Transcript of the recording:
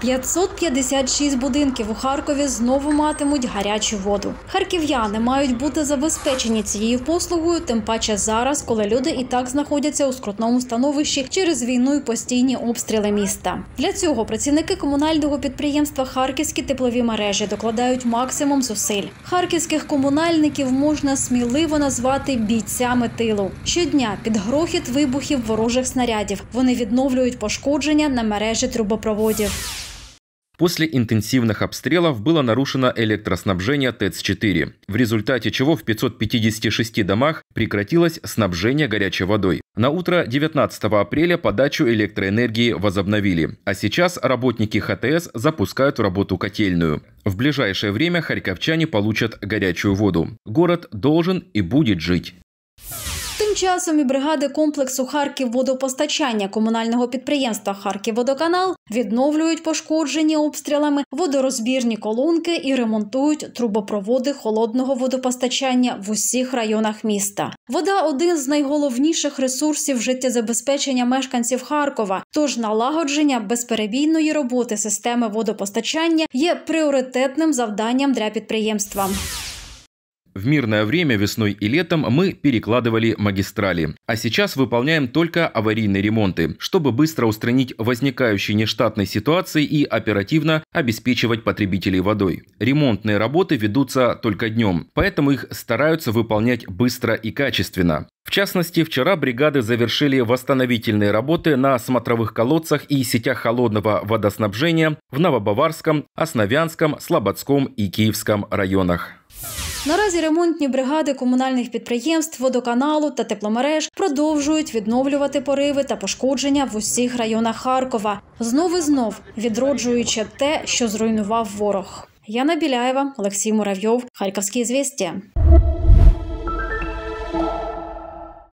556 будинків у Харкові знову матимуть гарячу воду. Харків'яни мають бути забезпечені цією послугою, тим паче зараз, коли люди і так знаходяться у скрутному становищі через війну і постійні обстріли міста. Для цього працівники комунального підприємства Харківські теплові мережі докладають максимум зусиль. Харківських комунальників можна сміливо назвати бійцями тилу. Щодня під грохіт вибухів ворожих снарядів вони відновлюють пошкодження на мережі трубопроводів. После интенсивных обстрелов было нарушено электроснабжение ТЭЦ-4, в результате чего в 556 домах прекратилось снабжение горячей водой. На утро 19 апреля подачу электроэнергии возобновили, а сейчас работники ХТС запускают в работу котельную. В ближайшее время харьковчане получат горячую воду. Город должен и будет жить. Тим часом і бригади комплексу Харків водопостачання комунального підприємства Харків водоканал відновлюють пошкоджені обстрілами водорозбірні колонки і ремонтують трубопроводи холодного водопостачання в усіх районах міста. Вода один з найголовніших ресурсів життєзабезпечення мешканців Харкова. Тож налагодження безперебійної роботи системи водопостачання є пріоритетним завданням для підприємства. В мирное время весной и летом мы перекладывали магистрали, а сейчас выполняем только аварийные ремонты, чтобы быстро устранить возникающие нештатные ситуации и оперативно обеспечивать потребителей водой. Ремонтные работы ведутся только днем, поэтому их стараются выполнять быстро и качественно. В частности, вчера бригады завершили восстановительные работы на смотровых колодцах и сетях холодного водоснабжения в Новобаварском, Основянском, Слободском и Киевском районах. Наразі ремонтні бригади комунальних підприємств, водоканалу та тепломереж продовжують відновлювати пориви та пошкодження в усіх районах Харкова, знов і знов відроджуючи те, що зруйнував ворог. Яна Біляєва, Олексій Муравйов, Харківські звісті.